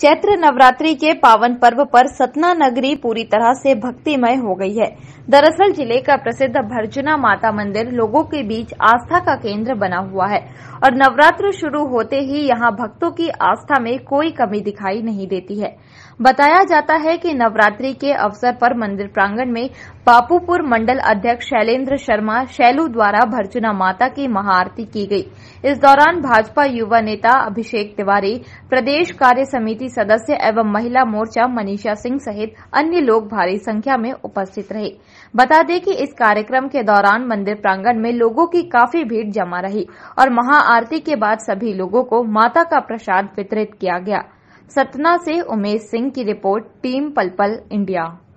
चैत्र नवरात्रि के पावन पर्व पर सतना नगरी पूरी तरह से भक्तिमय हो गई है दरअसल जिले का प्रसिद्ध भर्जुना माता मंदिर लोगों के बीच आस्था का केंद्र बना हुआ है और नवरात्र शुरू होते ही यहां भक्तों की आस्था में कोई कमी दिखाई नहीं देती है बताया जाता है कि नवरात्रि के अवसर पर मंदिर प्रांगण में बापूपुर मंडल अध्यक्ष शैलेंद्र शर्मा शैलू द्वारा भर्जुना माता की महाआरती की गई इस दौरान भाजपा युवा नेता अभिषेक तिवारी प्रदेश कार्य समिति की सदस्य एवं महिला मोर्चा मनीषा सिंह सहित अन्य लोग भारी संख्या में उपस्थित रहे बता दें कि इस कार्यक्रम के दौरान मंदिर प्रांगण में लोगों की काफी भीड़ जमा रही और महाआरती के बाद सभी लोगों को माता का प्रसाद वितरित किया गया सतना से उमेश सिंह की रिपोर्ट टीम पलपल इंडिया